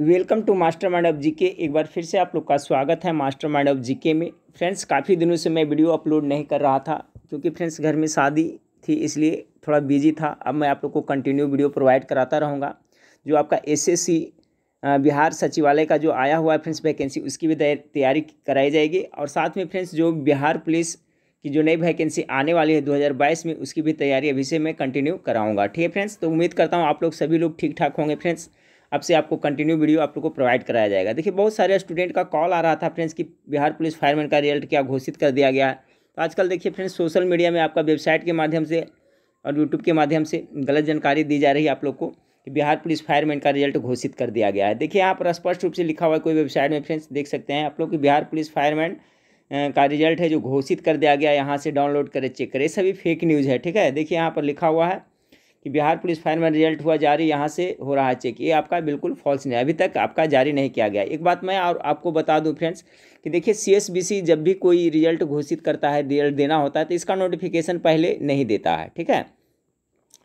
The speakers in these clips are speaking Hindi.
welcome to master mind of GK एक बार फिर से आप लोग का स्वागत है मास्टर माइंड ऑफ जीके में फ्रेंड्स काफ़ी दिनों से मैं वीडियो अपलोड नहीं कर रहा था क्योंकि फ्रेंड्स घर में शादी थी इसलिए थोड़ा बिजी था अब मैं आप लोग को कंटिन्यू वीडियो प्रोवाइड कराता रहूँगा जो आपका एस बिहार सचिवालय का जो आया हुआ है फ्रेंड्स वैकेंसी उसकी भी तैयारी कराई जाएगी और साथ में फ्रेंड्स जो बिहार पुलिस की जो नई वैकेंसी आने वाली है 2022 में उसकी भी तैयारी अभी से मैं कंटिन्यू कराऊंगा ठीक है फ्रेंड्स तो उम्मीद करता हूँ आप लोग सभी लोग ठीक ठाक होंगे फ्रेंड्स अब से आपको कंटिन्यू वीडियो आप लोग को प्रोवाइड कराया जाएगा देखिए बहुत सारे स्टूडेंट का कॉल आ रहा था फ्रेंड्स कि बिहार पुलिस फायरमैन का रिजल्ट क्या घोषित कर दिया गया है तो आजकल देखिए फ्रेंड्स सोशल मीडिया में आपका वेबसाइट के माध्यम से और यूट्यूब के माध्यम से गलत जानकारी दी जा रही है आप लोग को कि बिहार पुलिस फायरमैन का रिजल्ट घोषित कर दिया गया है देखिए यहाँ पर स्पष्ट रूप से लिखा हुआ है कोई वेबसाइट में फ्रेंड्स देख सकते हैं आप लोग कि बिहार पुलिस फायरमैन का रिजल्ट है जो घोषित कर दिया गया यहाँ से डाउनलोड करें चेक करें सभी फेक न्यूज़ है ठीक है देखिए यहाँ पर लिखा हुआ है कि बिहार पुलिस फाइन में रिजल्ट हुआ जारी यहाँ से हो रहा है चेक ये आपका बिल्कुल फॉल्स नहीं अभी तक आपका जारी नहीं किया गया एक बात मैं और आपको बता दूँ फ्रेंड्स कि देखिए सी जब भी कोई रिजल्ट घोषित करता है रिजल्ट देना होता है तो इसका नोटिफिकेशन पहले नहीं देता है ठीक है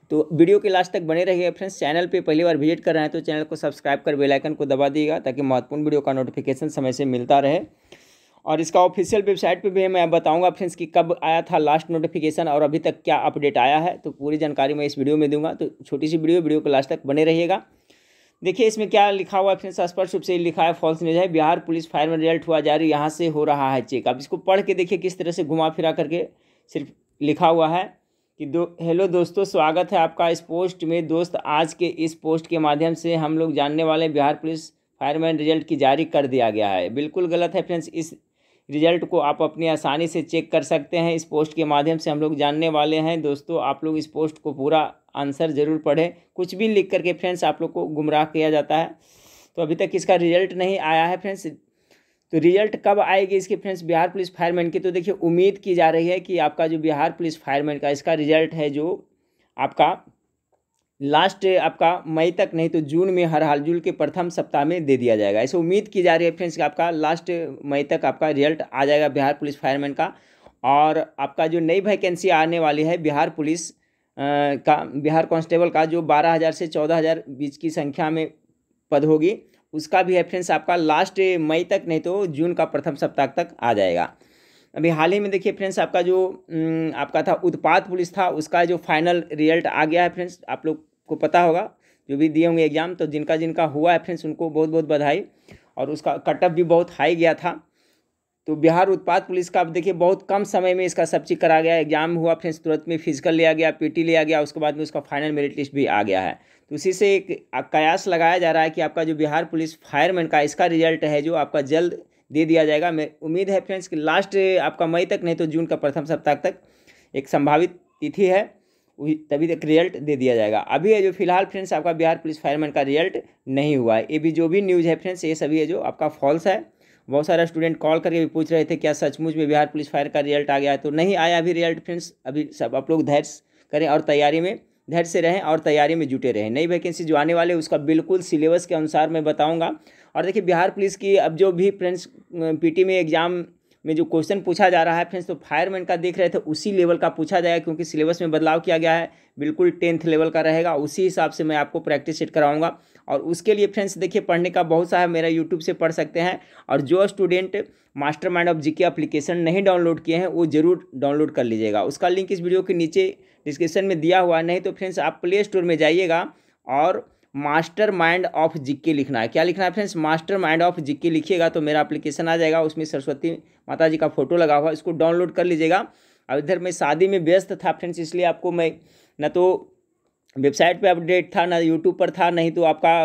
तो वीडियो के लास्ट तक बने रहिए फ्रेंड्स चैनल पे पहली बार विजिट कर रहे हैं तो चैनल को सब्सक्राइब कर बेल आइकन को दबा दीजिएगा ताकि महत्वपूर्ण वीडियो का नोटिफिकेशन समय से मिलता रहे और इसका ऑफिशियल वेबसाइट पे भी मैं बताऊंगा फ्रेंड्स कि कब आया था लास्ट नोटिफिकेशन और अभी तक क्या अपडेट आया है तो पूरी जानकारी मैं इस वीडियो में दूंगा तो छोटी सी वीडियो वीडियो को लास्ट तक बने रहिएगा देखिए इसमें क्या लिखा हुआ है फ्रेंड्स स्पष्ट रूप से लिखा है फॉल्स न्यूज है बिहार पुलिस फायर में रिजल्ट हुआ जारी यहाँ से हो रहा है चेक अब इसको पढ़ के देखिए किस तरह से घुमा फिरा करके सिर्फ लिखा हुआ है कि दो हेलो दोस्तों स्वागत है आपका इस पोस्ट में दोस्त आज के इस पोस्ट के माध्यम से हम लोग जानने वाले बिहार पुलिस फायरमैन रिजल्ट की जारी कर दिया गया है बिल्कुल गलत है फ्रेंड्स इस रिजल्ट को आप अपनी आसानी से चेक कर सकते हैं इस पोस्ट के माध्यम से हम लोग जानने वाले हैं दोस्तों आप लोग इस पोस्ट को पूरा आंसर ज़रूर पढ़ें कुछ भी लिख करके फ्रेंड्स आप लोग को गुमराह किया जाता है तो अभी तक इसका रिजल्ट नहीं आया है फ्रेंड्स तो रिजल्ट कब आएगी इसकी फ्रेंड्स बिहार पुलिस फायरमैन की तो देखिए उम्मीद की जा रही है कि आपका जो बिहार पुलिस फायरमैन का इसका रिजल्ट है जो आपका लास्ट आपका मई तक नहीं तो जून में हर हाल जून के प्रथम सप्ताह में दे दिया जाएगा ऐसे उम्मीद की जा रही है फ्रेंड्स आपका लास्ट मई तक आपका रिजल्ट आ जाएगा बिहार पुलिस फायरमैन का और आपका जो नई वैकेंसी आने वाली है बिहार पुलिस का बिहार कांस्टेबल का जो बारह हज़ार से चौदह हज़ार बीच की संख्या में पद होगी उसका भी है फ्रेंड्स आपका लास्ट मई तक नहीं तो जून का प्रथम सप्ताह तक आ जाएगा अभी हाल ही में देखिए फ्रेंड्स आपका जो आपका था उत्पाद पुलिस था उसका जो फाइनल रिजल्ट आ गया है फ्रेंड्स आप लोग को पता होगा जो भी दिए होंगे एग्ज़ाम तो जिनका जिनका हुआ है फ्रेंड्स उनको बहुत बहुत बधाई और उसका कटअप भी बहुत हाई गया था तो बिहार उत्पाद पुलिस का आप देखिए बहुत कम समय में इसका सब चीज़ करा गया एग्जाम हुआ फ्रेंड्स तुरंत में फिजिकल लिया गया पीटी लिया गया उसके बाद में उसका फाइनल मेरिट लिस्ट भी आ गया है तो उसी से एक कयास लगाया जा रहा है कि आपका जो बिहार पुलिस फायरमैन का इसका रिजल्ट है जो आपका जल्द दे दिया जाएगा मैं उम्मीद है फ्रेंड्स कि लास्ट आपका मई तक नहीं तो जून का प्रथम सप्ताह तक एक संभावित तिथि है तभी तक रिजल्ट दे दिया जाएगा अभी है जो फिलहाल फ्रेंड्स आपका बिहार पुलिस फायरमैन का रिजल्ट नहीं हुआ है ये भी जो भी न्यूज़ है फ्रेंड्स ये सभी है जो आपका फॉल्स है बहुत सारा स्टूडेंट कॉल करके भी पूछ रहे थे क्या सचमुच में बिहार पुलिस फायर का रिजल्ट आ गया है तो नहीं आया अभी रिजल्ट फ्रेंड्स अभी सब आप लोग धैर्य करें और तैयारी में धैर्य से रहें और तैयारी में जुटे रहें नई वैकेंसी जो आने वाले उसका बिल्कुल सिलेबस के अनुसार मैं बताऊँगा और देखिए बिहार पुलिस की अब जो भी फ्रेंड्स पीटी में एग्ज़ाम में जो क्वेश्चन पूछा जा रहा है फ्रेंड्स तो फायरमैन का देख रहे थे उसी लेवल का पूछा जाएगा क्योंकि सिलेबस में बदलाव किया गया है बिल्कुल टेंथ लेवल का रहेगा उसी हिसाब से मैं आपको प्रैक्टिस सेट कराऊंगा और उसके लिए फ्रेंड्स देखिए पढ़ने का बहुत सा है मेरा यूट्यूब से पढ़ सकते हैं और जो student master mind of GK application नहीं डाउनलोड किए हैं वो जरूर डाउनलोड कर लीजिएगा उसका लिंक इस वीडियो के नीचे डिस्क्रिप्शन में दिया हुआ नहीं तो फ्रेंड्स आप प्ले स्टोर में जाइएगा और मास्टर माइंड ऑफ जिक्के लिखना है क्या लिखना है friends master mind of GK लिखिएगा तो मेरा एप्लीकेशन आ जाएगा उसमें सरस्वती माता जी का फोटो लगा हुआ इसको डाउनलोड कर लीजिएगा अब इधर मैं शादी में व्यस्त था फ्रेंड्स इसलिए आपको मैं न तो वेबसाइट पे अपडेट था ना यूट्यूब पर था नहीं तो आपका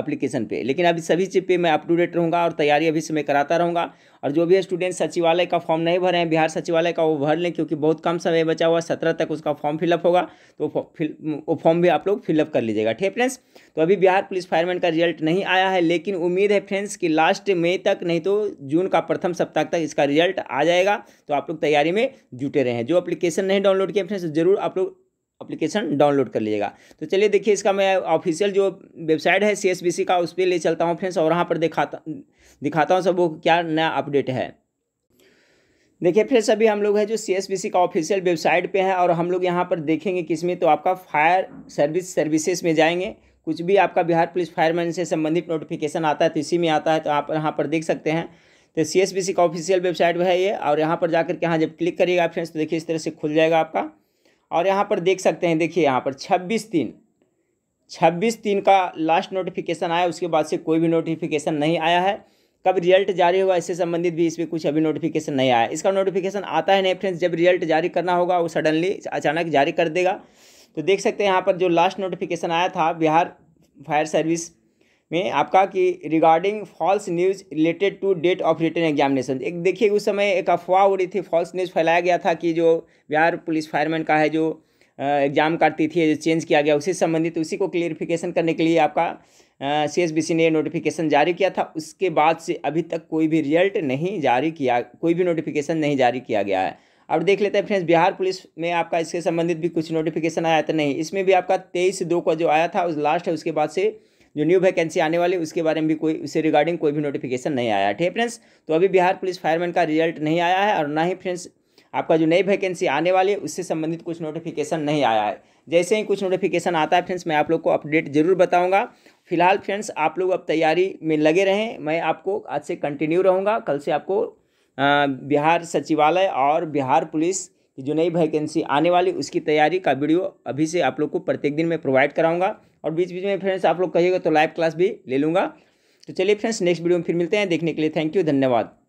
एप्लीकेशन पे लेकिन अभी सभी चीज़ पे मैं अपटूडेट रहूँगा और तैयारी अभी से मैं कराता रहूँगा और जो भी स्टूडेंट सचिवालय का फॉर्म नहीं भरे हैं बिहार सचिवालय का वो भर लें क्योंकि बहुत कम समय बचा हुआ सत्रह तक उसका फॉर्म फिलअप होगा तो फिल वो फॉर्म भी आप लोग फिलअप कर लीजिएगा ठीक है फ्रेंड्स तो अभी बिहार पुलिस फायरमैन का रिजल्ट नहीं आया है लेकिन उम्मीद है फ्रेंड्स कि लास्ट मई तक नहीं तो जून का प्रथम सप्ताह तक इसका रिजल्ट आ जाएगा तो आप लोग तैयारी में जुटे रहें जो अप्लीकेशन नहीं डाउनलोड किया फ्रेंड्स जरूर आप लोग एप्लीकेशन डाउनलोड कर लीजिएगा तो चलिए देखिए इसका मैं ऑफिशियल जो वेबसाइट है सी का उस पर ले चलता हूँ फ्रेंड्स और वहाँ पर दिखाता दिखाता हूँ सब वो क्या नया अपडेट है देखिए फ्रेंड्स अभी हम लोग हैं जो सी का ऑफिशियल वेबसाइट पे है और हम लोग यहाँ पर देखेंगे किसमें तो आपका फायर सर्विस सर्विसेज में जाएंगे कुछ भी आपका बिहार पुलिस फायरमैन से संबंधित नोटिफिकेशन आता है तो इसी में आता है तो आप यहाँ पर देख सकते हैं तो सी का ऑफिशियल वेबसाइट है ये और यहाँ पर जाकर के यहाँ जब क्लिक करिएगा फ्रेंड्स तो देखिए इस तरह से खुल जाएगा आपका और यहाँ पर देख सकते हैं देखिए यहाँ पर छब्बीस तीन छब्बीस तीन का लास्ट नोटिफिकेशन आया उसके बाद से कोई भी नोटिफिकेशन नहीं आया है कब रिजल्ट जारी हुआ इससे संबंधित भी इसमें कुछ अभी नोटिफिकेशन नहीं आया इसका नोटिफिकेशन आता है नहीं फ्रेंड्स जब रिजल्ट जारी करना होगा वो सडनली अचानक जारी कर देगा तो देख सकते हैं यहाँ पर जो लास्ट नोटिफिकेशन आया था बिहार फायर सर्विस में आपका कि regarding false news related to date of written examination एक देखिए उस समय एक अफवाह हो रही थी फॉल्स न्यूज़ फैलाया गया था कि जो बिहार पुलिस फायरमैन का है जो एग्ज़ाम का तिथि है जो चेंज किया गया उससे संबंधित उसी को क्लियरिफिकेशन करने के लिए आपका सी ने नोटिफिकेशन जारी किया था उसके बाद से अभी तक कोई भी रिजल्ट नहीं जारी किया कोई भी नोटिफिकेशन नहीं जारी किया गया है अब देख लेते हैं फ्रेंड्स बिहार पुलिस में आपका इसके संबंधित भी कुछ नोटिफिकेशन आया था तो नहीं इसमें भी आपका तेईस दो का जो आया था उस लास्ट है उसके बाद से जो न्यू वैकेंसी आने वाली उसके बारे में भी कोई उससे रिगार्डिंग कोई भी नोटिफिकेशन नहीं आया ठीक है फ्रेंड्स तो अभी बिहार पुलिस फायरमैन का रिजल्ट नहीं आया है और ना ही फ्रेंड्स आपका जो नई वैकेंसी आने वाली है उससे संबंधित कुछ नोटिफिकेशन नहीं आया है जैसे ही कुछ नोटिफिकेशन आता है फ्रेंड्स मैं आप लोग को अपडेट जरूर बताऊंगा फिलहाल फ्रेंड्स आप लोग अब तैयारी में लगे रहें मैं आपको आज से कंटिन्यू रहूँगा कल से आपको बिहार सचिवालय और बिहार पुलिस की जो नई वैकेंसी आने वाली उसकी तैयारी का वीडियो अभी से आप लोग को प्रत्येक दिन मैं प्रोवाइड कराऊंगा और बीच बीच में फ्रेंड्स आप लोग कहिएगा तो लाइव क्लास भी ले लूँगा तो चलिए फ्रेंड्स नेक्स्ट वीडियो में फिर मिलते हैं देखने के लिए थैंक यू धन्यवाद